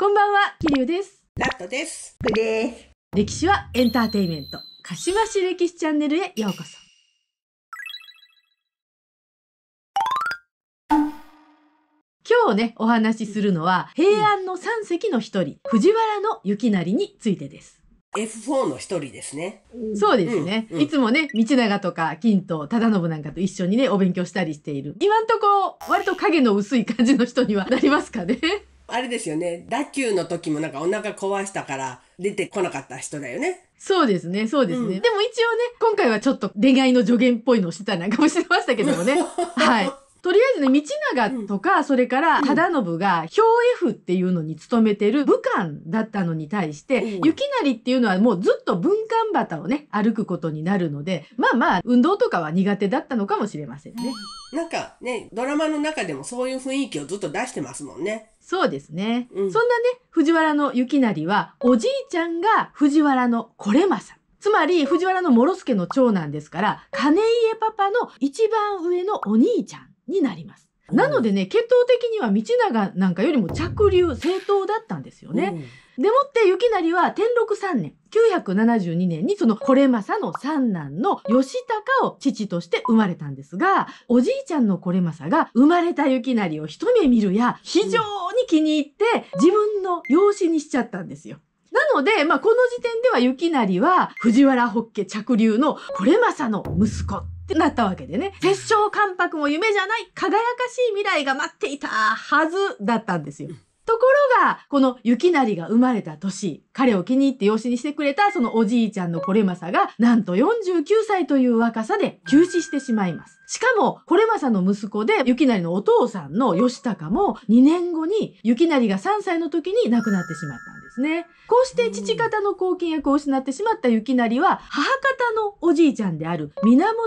こんばんは、キリュウです。ラットです。ふです。歴史はエンターテイメント。かしばし歴史チャンネルへようこそ。今日ね、お話しするのは、平安の三席の一人、藤原の雪成についてです。F4 の一人ですね。そうですね。うんうん、いつもね、道長とか金と忠信なんかと一緒にね、お勉強したりしている。今んとこ、割と影の薄い感じの人にはなりますかね。あれですよね。打球の時もなんかお腹壊したから出てこなかった人だよね。そうですね、そうですね。うん、でも一応ね、今回はちょっと恋愛の助言っぽいのをしてたりなんかもしてましたけどもね。はい。とりあえずね、道長とか、それから忠信が、兵衛府っていうのに勤めてる武漢だったのに対して、うん、雪成っていうのはもうずっと文官旗をね、歩くことになるので、まあまあ、運動とかは苦手だったのかもしれませんね。なんかね、ドラマの中でもそういう雰囲気をずっと出してますもんね。そうですね。うん、そんなね、藤原の雪成は、おじいちゃんが藤原のこれまさ。つまり、藤原の諸助の長男ですから、金家パパの一番上のお兄ちゃんになります。なのでね、血統的には道長なんかよりも着流、正統だったんですよね。でもって雪成は天禄3年、972年にそのこれまさの三男の義高を父として生まれたんですが、おじいちゃんのこれまさが生まれた雪成を一目見るや、非常に気に入って自分の養子にしちゃったんですよ。なので、まあ、この時点では雪成は藤原北家着流のこれまさの息子ってなったわけでね。絶唱関白も夢じゃない輝かしい未来が待っていたはずだったんですよ。ところが、この雪成が生まれた年、彼を気に入って養子にしてくれたそのおじいちゃんのこれまさが、なんと49歳という若さで急死してしまいます。しかも、これまさの息子で、雪成のお父さんの吉高も2年後に、雪成が3歳の時に亡くなってしまった。ですね。こうして父方の後見役を失ってしまった雪成は、母方のおじいちゃんである源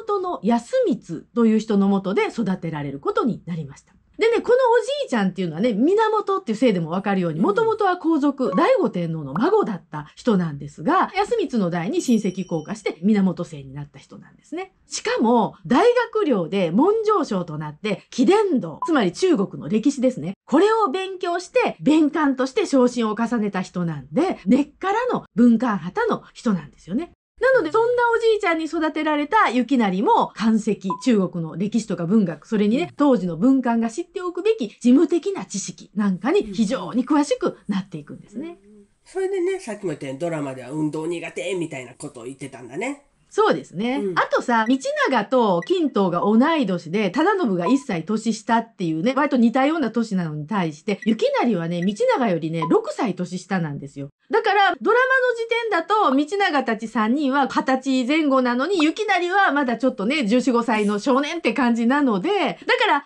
康光という人のもとで育てられることになりました。でね、このおじいちゃんっていうのはね、源っていうせいでもわかるように、もともとは皇族、醍醐天皇の孫だった人なんですが、康光の代に親戚降下して源姓になった人なんですね。しかも、大学寮で文上省となって、紀伝道、つまり中国の歴史ですね。これを勉強して、弁官として昇進を重ねた人なんで、根っからの文官旗の人なんですよね。なので、そんなおじいちゃんに育てられた雪成も、漢石、中国の歴史とか文学、それにね、当時の文官が知っておくべき事務的な知識なんかに非常に詳しくなっていくんですね。それでね、さっきも言ったようにドラマでは運動苦手みたいなことを言ってたんだね。そうですね、うん、あとさ道長と金刀が同い年で忠信が1歳年下っていうね割と似たような年なのに対して雪成はね道長よりね6歳年下なんですよだからドラマの時点だと道長たち3人は二十歳前後なのに雪成はまだちょっとね1415歳の少年って感じなのでだからあのドラマの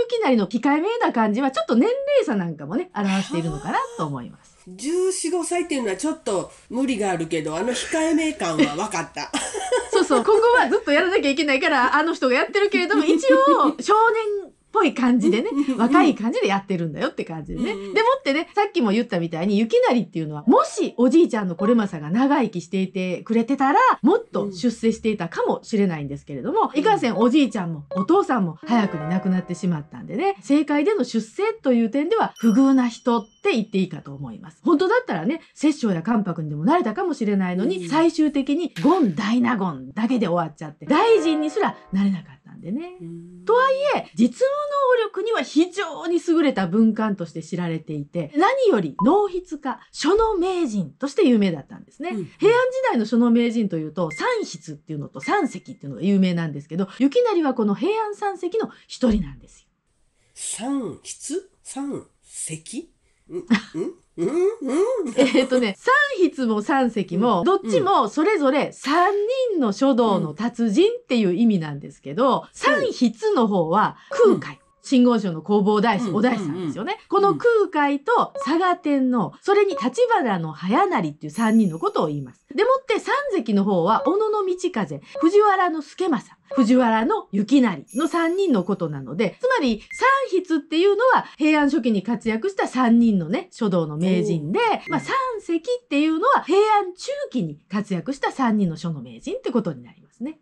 雪成の控えめな感じはちょっと年齢差なんかもね表しているのかなと思います。14、5歳っていうのはちょっと無理があるけど、あの控えめ感は分かった。そうそう、今後はずっとやらなきゃいけないから、あの人がやってるけれども、一応、少年ぽい感じでね、若い感じでやってるんだよって感じでね。でもってね、さっきも言ったみたいに、雪なりっていうのは、もしおじいちゃんのこれまさが長生きしていてくれてたら、もっと出世していたかもしれないんですけれども、いかんせんおじいちゃんもお父さんも早くに亡くなってしまったんでね、正解での出世という点では、不遇な人って言っていいかと思います。本当だったらね、摂政や関白にでもなれたかもしれないのに、最終的にゴン大納言だけで終わっちゃって、大臣にすらなれなかった。んでね。とはいえ実務能力には非常に優れた文官として知られていて何より能筆家書の名人として有名だったんですね。うん、平安時代の書の名人というと三筆っていうのと三石っていうのが有名なんですけど雪成はこの平安三石の一人なんですよ。三筆三席んんえっとね、三筆も三席も、どっちもそれぞれ三人の書道の達人っていう意味なんですけど、三筆の方は空海。真言宗の弘法大師、お大師さんですよね。この空海と佐賀天皇、それに立花の早成っていう3人のことを言います。でもって三関の方は、小野の道風、藤原の助政、藤原の雪成の3人のことなので、つまり三筆っていうのは平安初期に活躍した3人のね、書道の名人で、まあ三関っていうのは平安中期に活躍した3人の書の名人ってことになります。ですね。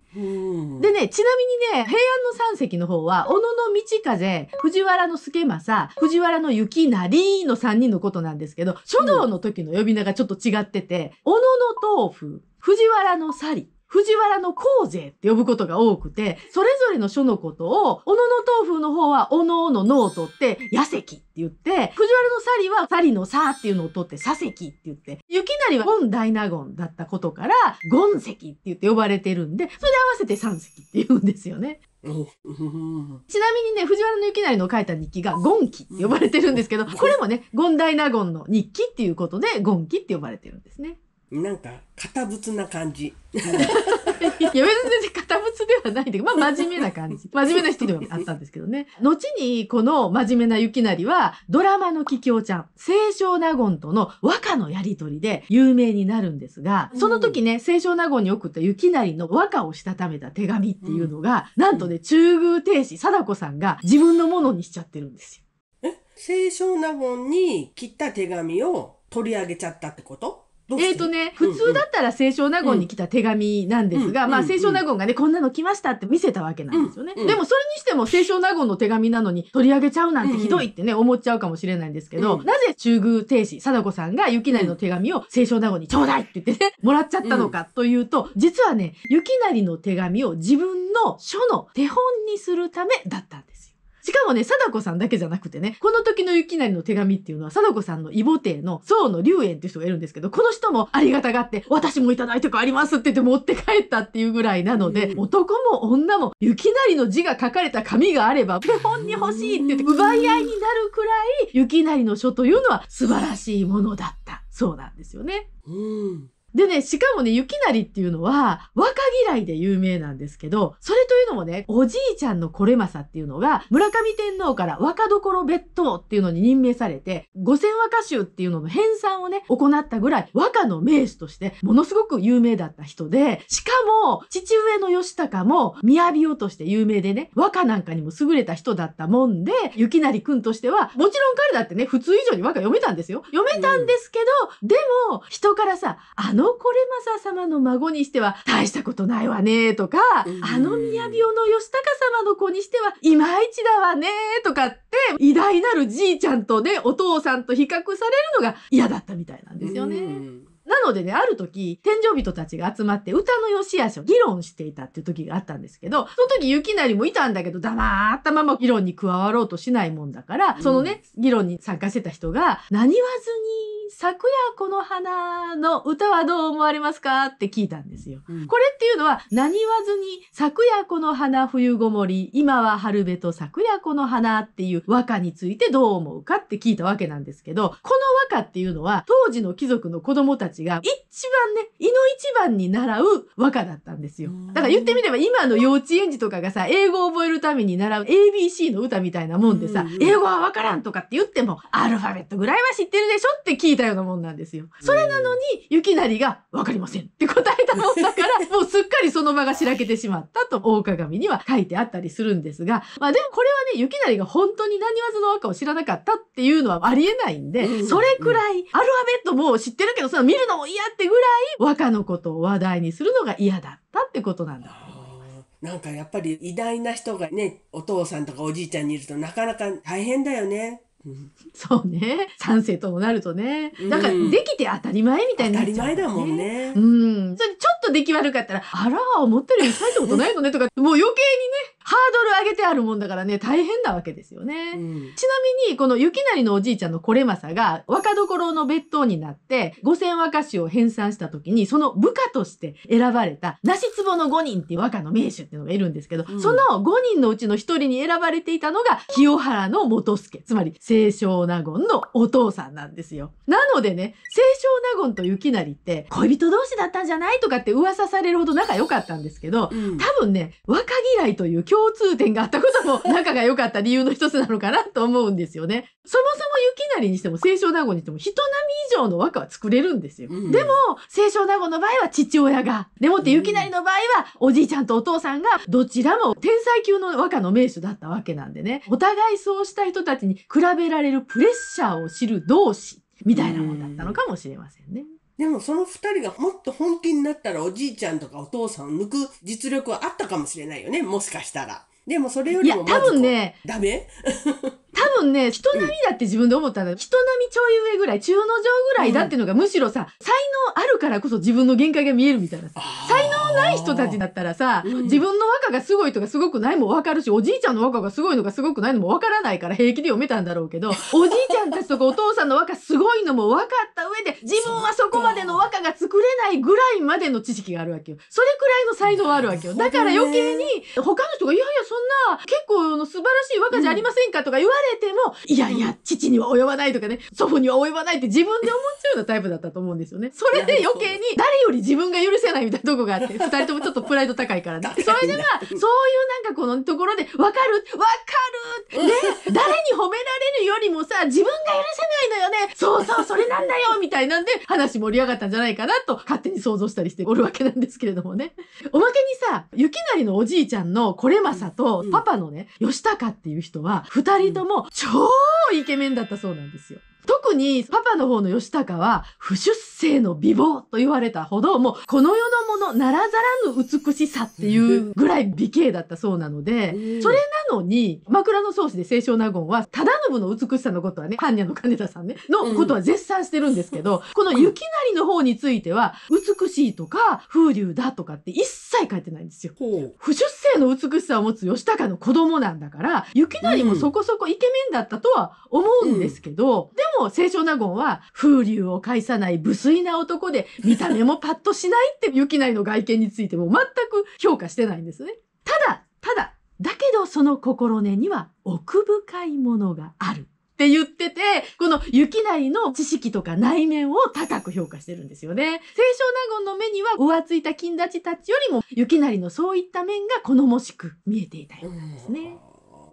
でね、ちなみにね、平安の三席の方は、小野の道風、藤原の助政、藤原の雪成の3人のことなんですけど、書道の時の呼び名がちょっと違ってて、小野の豆腐、藤原の猿、藤原の公勢って呼ぶことが多くて、それぞれの書のことを、小野の豆腐の方は、おのおののをって、矢石って言って、藤原のサリは、サリのさっていうのを取って、佐石って言って、雪成は、ゴン大納言だったことから、ゴン石って言って呼ばれてるんで、それで合わせて三石って言うんですよね。ちなみにね、藤原の雪成の書いた日記が、ゴン記って呼ばれてるんですけど、これもね、ゴン大納言の日記っていうことで、ゴン記って呼ばれてるんですね。なんか堅物な感じ。いや別に堅物ではないんだけど、まあ、真面目な感じ。真面目な人ではあったんですけどね。後に、この真面目な雪成は、ドラマの桔梗ちゃん、清少納言との和歌のやりとりで有名になるんですが、その時ね、清少納言に送った雪成の和歌をしたためた手紙っていうのが、うん、なんとね、中宮亭子貞子さんが自分のものにしちゃってるんですよ。え清少納言に切った手紙を取り上げちゃったってことええー、とね、普通だったら清少納言に来た手紙なんですが、うんうん、まあ清少納言がね、こんなの来ましたって見せたわけなんですよね。うんうん、でもそれにしても清少納言の手紙なのに取り上げちゃうなんてひどいってね、思っちゃうかもしれないんですけど、うん、なぜ中宮亭子貞子さんが雪成の手紙を清少納言にちょうだいって言ってね、もらっちゃったのかというと、実はね、雪成の手紙を自分の書の手本にするためだったんですよ。しかもね、貞子さんだけじゃなくてね、この時の雪成の手紙っていうのは、貞子さんの異母弟の宋の龍炎っていう人がいるんですけど、この人もありがたがって、私もいただいたくありますって言って持って帰ったっていうぐらいなので、男も女も雪成の字が書かれた紙があれば、手本に欲しいって言って、奪い合いになるくらい、雪成の書というのは素晴らしいものだった。そうなんですよね。うん。でね、しかもね、な成っていうのは、若嫌いで有名なんですけど、それというのもね、おじいちゃんのこれまさっていうのが、村上天皇から若所別当っていうのに任命されて、五千和歌集っていうのの編纂をね、行ったぐらい、和歌の名手として、ものすごく有名だった人で、しかも、父上の義高も、雅をとして有名でね、和歌なんかにも優れた人だったもんで、な成くんとしては、もちろん彼だってね、普通以上に和歌読めたんですよ。読めたんですけど、うん、でも、人からさ、あののこれまさ様の孫にしては大したことないわねとか、あの宮病の義高様の子にしてはいまいちだわねとかって偉大なるじいちゃんとねお父さんと比較されるのが嫌だったみたいなんですよね。なのでね、ある時、天井人たちが集まって歌の良し悪しを議論していたっていう時があったんですけど、その時雪なりもいたんだけど、黙ったまま議論に加わろうとしないもんだから、そのね、議論に参加してた人が、何わずに昨夜この花の歌はどう思われますかって聞いたんですよ。うん、これっていうのは、何わずに、昨夜この花冬ごもり、今は春べと昨夜この花っていう和歌についてどう思うかって聞いたわけなんですけど、この和歌っていうのは、当時の貴族の子供たちが、一番ね、胃の一番に習う和歌だったんですよ。だから言ってみれば今の幼稚園児とかがさ、英語を覚えるために習う ABC の歌みたいなもんでさ、英語はわからんとかって言っても、アルファベットぐらいは知ってるでしょって聞いたようなもんなんですよ。それなのに、ゆきなりがわかりませんって答えたもんだから、もうすっかりその場がしらけてしまったと、大鏡には書いてあったりするんですが、まあでもこれはね、ゆきなりが本当に何技の和歌を知らなかったっていうのはありえないんで、それくらい、アルファベットも知ってるけど、その見るるのも嫌ってぐらい和歌のことを話題にするのが嫌だったってことなんだなんかやっぱり偉大な人がねお父さんとかおじいちゃんにいるとなかなか大変だよね。そうね。賛成ともなるとね。なんか、できて当たり前みたいになっちゃう、ね、当たり前だもんね。うん。それちょっと出来悪かったら、あら、思ったより大したことないのねとか、もう余計にね、ハードル上げてあるもんだからね、大変なわけですよね。うん、ちなみに、この雪成のおじいちゃんのこれまさが、若所の別当になって、五千若衆を編纂した時に、その部下として選ばれた、なしつぼの五人っていう若の名手っていうのがいるんですけど、うん、その五人のうちの一人に選ばれていたのが、清原の元助、つまり清少納言のお父さんなんですよ。なのでね、清ゴンと雪成って恋人同士だったんじゃないとかって噂されるほど仲良かったんですけど、うん、多分ね、若嫌いという共通点があったことも仲が良かった理由の一つなのかなと思うんですよね。そもそも雪成にしても清少納言にしても人並み以上の和歌は作れるんですよ。うん、でも、清少納言の場合は父親が、でもって雪成の場合はおじいちゃんとお父さんがどちらも天才級の和歌の名手だったわけなんでね、お互いそうした人たちに比べられるプレッシャーを知る同士みたいなもんだったのかもしれませんね。でもその2人がもっと本気になったらおじいちゃんとかお父さんを抜く実力はあったかもしれないよね、もしかしたら。でもそれよりもまね、ダメ 多分ね、人並みだって自分で思ったの、うん、人並みちょい上ぐらい、中の上ぐらいだっていうのが、むしろさ、才能あるからこそ自分の限界が見えるみたいなさ、才能ない人たちだったらさ、うん、自分の和歌がすごいとかすごくないも分かるし、おじいちゃんの和歌がすごいのかすごくないのも分からないから平気で読めたんだろうけど、おじいちゃんたちとかお父さんの和歌すごいのも分かった上で、自分はそこまでの和歌が作れないぐらいまでの知識があるわけよ。それくらいの才能はあるわけよ。だから余計に、他の人が、いやいや、そんな、結構素晴らしい和歌じゃありませんかとか言われても、いやいや、父には及ばないとかね、祖父には及ばないって自分で思っちゃうようなタイプだったと思うんですよね。それで余計に、誰より自分が許せないみたいなとこがあって、二人ともちょっとプライド高いからね。それでまあ、そういうなんかこのところで、わかるわかるね、誰に褒められるよりもさ、自分が許せないのよねそうそう、それなんだよみたいなんで、話盛り上がったんじゃないかなと、勝手に想像したりしておるわけなんですけれどもね。おまけにさ、ゆきなりのおじいちゃんのこれまさと、パパのね、吉高っていう人は、二人とも超イケメンだったそうなんですよ。特にパパの方の吉高は不出生の美貌と言われたほどもうこの世のものならざらぬ美しさっていうぐらい美形だったそうなので、それなのに枕草子で清少納言は忠信の美しさのことはね般若の金田さんねのことは絶賛してるんですけど、この雪成の方については美しいとか風流だとかって一切書いてないんですよ。不出生の美しさを持つ吉高の子供なんだから雪成もそこそこイケメンだったとは思うんですけど、でもも清少納言は風流を介さない無粋な男で見た目もパッとしないって雪内の外見についても全く評価してないんですね。ただ、ただ、だけどその心根には奥深いものがある。って言ってて、この雪内の知識とか内面を高く評価してるんですよね。清少納言の目には、浮ついた金立ちたちよりも、雪成のそういった面が好ましく見えていたようなんですね。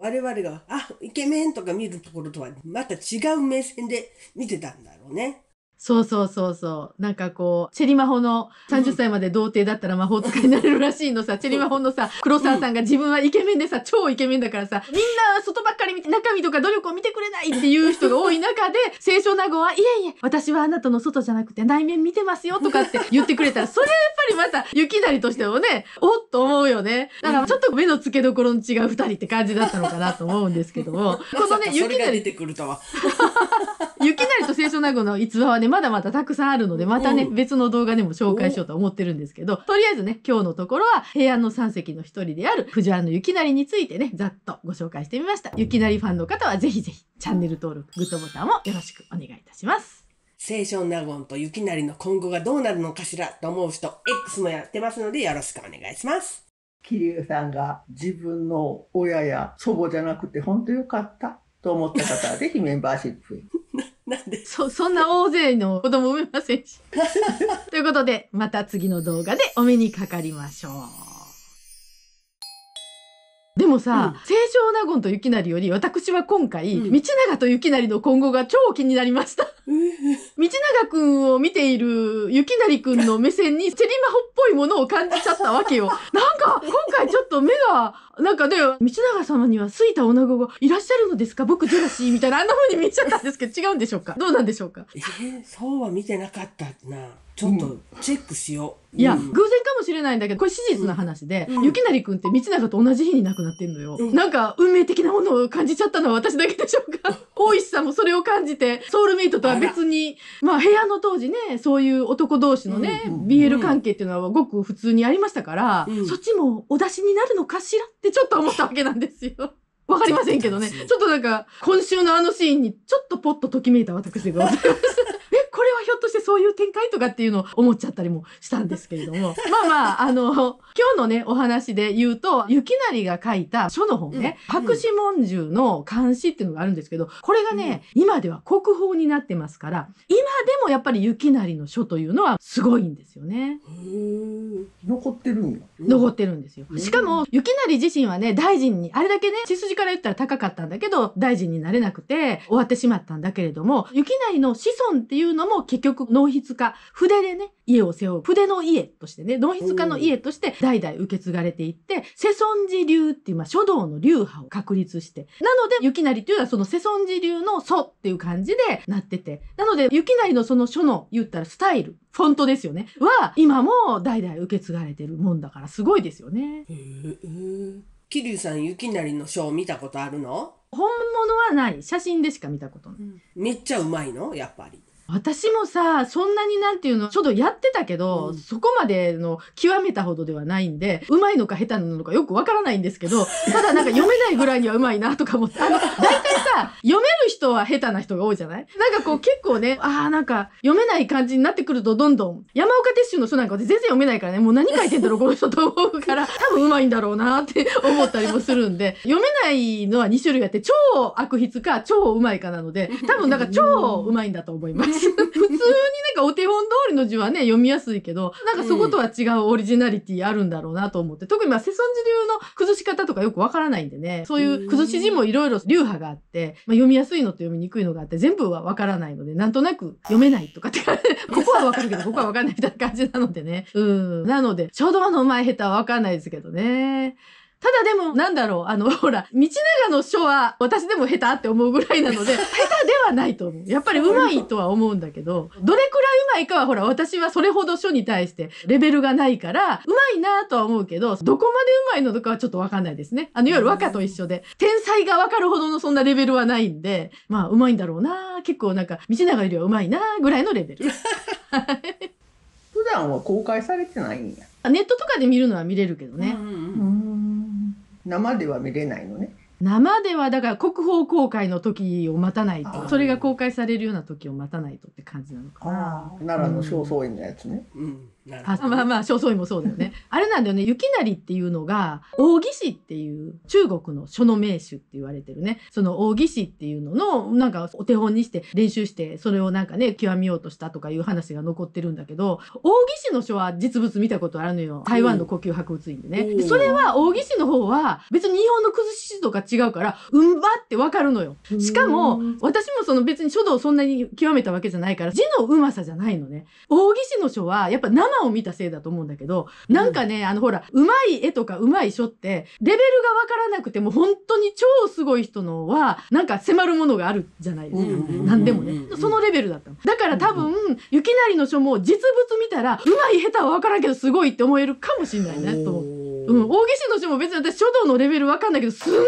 我々が、あ、イケメンとか見るところとはまた違う目線で見てたんだろうね。そうそうそうそう。なんかこう、チェリマホの30歳まで童貞だったら魔法使いになれるらしいのさ、チェリマホのさ、黒沢さんが自分はイケメンでさ、超イケメンだからさ、みんな外ばっかり見て、中身とか努力を見てくれないっていう人が多い中で、清少納言はいえいえ、私はあなたの外じゃなくて内面見てますよとかって言ってくれたら、それやっぱりまた、雪なりとしてもね、おっと思うよね。だからちょっと目の付けどころの違う2人って感じだったのかなと思うんですけども。このね、雪なり。出てくるとは。雪成と清少納言の逸話はね、まだまだたくさんあるので、またね、別の動画でも紹介しようと思ってるんですけど、とりあえずね、今日のところは平安の三席の一人である藤原の雪成についてね、ざっとご紹介してみました。雪成ファンの方はぜひぜひ、チャンネル登録、グッドボタンもよろしくお願いいたします。清少納言と雪成の今後がどうなるのかしらと思う人、X もやってますのでよろしくお願いします。桐生さんが自分の親や祖母じゃなくて本当よかったと思った方は、ぜひメンバーシップへ。なんでそ、そんな大勢の子供産めませんし。ということで、また次の動画でお目にかかりましょう。でもさ、清少納言と雪成より、私は今回、道長と雪成の今後が超気になりました。道長くんを見ている雪成くんの目線に、セリマホっぽいものを感じちゃったわけよ。なんか、今回ちょっと目がなんかね、道長様にはすいた女子がいらっしゃるのですか僕ゼロシーみたいな、あんな風に見ちゃったんですけど、違うんでしょうかどうなんでしょうかえー、そうは見てなかったな。ちょっとチェックしよう。うん、いや、偶然かもしれないんだけど、これ史実の話で、うん、雪成くんって道長と同じ日に亡くなってんのよ。うん、なんか、運命的なものを感じちゃったのは私だけでしょうか 大石さんもそれを感じて、ソウルメイトとは別に、あまあ、部屋の当時ね、そういう男同士のね、BL 関係っていうのはごく普通にありましたから、そっちもお出しになるのかしらってちょっと思ったわけなんですよ。わかりませんけどね。ちょっとなんか、今週のあのシーンに、ちょっとポッとときめいた私がございます。ょっとしてそういう展開とかっていうのを思っちゃったりもしたんですけれども、まあまあ、あの、今日のね、お話で言うと、ゆきなりが書いた書の本ね、うん、白紙文獣の監視っていうのがあるんですけど、これがね、うん、今では国宝になってますから、今でもやっぱりゆ成の書というのはすごいんですよね。残ってるんや。残ってるんですよ。しかも、雪きなり自身はね、大臣に、あれだけね、血筋から言ったら高かったんだけど、大臣になれなくて終わってしまったんだけれども、雪きなりの子孫っていうのも結局、脳筆家、筆でね、家を背負う、筆の家としてね、脳筆家の家として代々受け継がれていって、世尊寺流っていう、まあ、書道の流派を確立して、なので、雪成っていうのはその世尊寺流の祖っていう感じでなってて、なので、雪成のその書の、言ったらスタイル、フォントですよね、は、今も代々受け継がれてるもんだから、すごいですよね。へえ。桐生さん、雪成の書を見たことあるの本物はない写真でしか見たことない、うん、めっちゃうまいのやっぱり私もさそんなになんていうのちょっとやってたけど、うん、そこまでの極めたほどではないんでうまいのか下手なのかよくわからないんですけどただなんか読めないぐらいにはうまいなとか思って大体さ、読める人は下手な人が多いじゃないなんかこう結構ね、ああ、なんか読めない感じになってくるとどんどん、山岡鉄舟の書なんかで全然読めないからね、もう何書いてんだろう、この人と思うから、多分うまいんだろうなって思ったりもするんで、読めないのは2種類あって、超悪筆か超うまいかなので、多分なんか超うまいんだと思います。普通になんかお手本通りの字はね、読みやすいけど、なんかそことは違うオリジナリティあるんだろうなと思って、特にまあ、セソンジ流の崩し方とかよくわからないんでね、そういう崩し字もいろいろ流派があって、、まあ、読みやすいのと読みにくいのがあって全部はわからないのでなんとなく読めないとかって ここはわかるけどここはわかんないみたいな感じなのでねうんなのでちょうどあの前下手はわかんないですけどねただでも、なんだろう、あの、ほら、道長の書は私でも下手って思うぐらいなので、下手ではないと思う。やっぱり上手いとは思うんだけど、どれくらいうまいかはほら、私はそれほど書に対してレベルがないから、うまいなとは思うけど、どこまでうまいのとかはちょっとわかんないですね。あの、いわゆる和歌と一緒で、天才がわかるほどのそんなレベルはないんで、まあ、うまいんだろうな結構なんか、道長よりはうまいなぐらいのレベル。普段は公開されてないんや。ネットとかで見るのは見れるけどね。うんうんうん生では見れないのね。生ではだから国宝公開の時を待たないとそれが公開されるような時を待たないとって感じなのかな奈良の正倉院のやつね、うん、あまあまあ正倉院もそうだよね あれなんだよね雪成っていうのが扇師っていう中国の書の名手って言われてるねその扇師っていうののなんかお手本にして練習してそれをなんかね極めようとしたとかいう話が残ってるんだけど扇師の書は実物見たことあるのよ台湾の呼吸博物院でね、うん、それは扇師の方は別に日本の崩し師とか違うからうんばってわかるのよしかも私もその別に書道そんなに極めたわけじゃないから字のうまさじゃないのね扇師の書はやっぱ名を見たせいだと思うんだけど、なんかね、あのほら、うまい絵とかうまい書って、レベルがわからなくても本当に超すごい人のは、なんか迫るものがあるじゃないですか。何でもね。そのレベルだったの。だから多分、雪なりの書も実物見たら、うまい下手はわからんけどすごいって思えるかもしれないね、と思って。うん、大の人も別に私書道のレベルわかんないけどすんご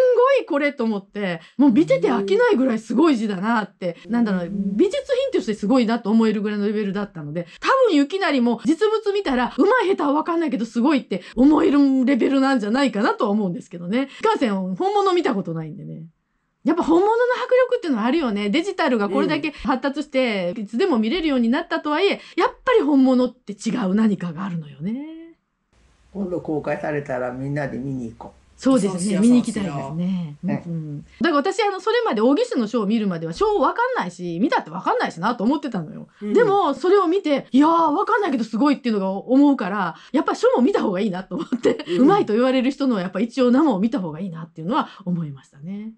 いこれと思ってもう見てて飽きないぐらいすごい字だなってなんだろう美術品としてすごいなと思えるぐらいのレベルだったので多分雪なりも実物見たらうまい下手はわかんないけどすごいって思えるレベルなんじゃないかなとは思うんですけどね。いかんせん本物見たことないんでね。やっぱ本物の迫力っていうのはあるよね。デジタルがこれだけ発達して、いつでも見れるようになったとはいえ、やっぱり本物って違う何かがあるのよね。今度公開されたらみんなで見に行こう。そうですね見に行きたいですね、うん、だから私あのそれまで大岸のショーを見るまでは賞わかんないし見たってわかんないしなと思ってたのよ、うん、でもそれを見ていやわかんないけどすごいっていうのが思うからやっぱシも見た方がいいなと思って、うん、うまいと言われる人のやっぱ一応生を見た方がいいなっていうのは思いましたね。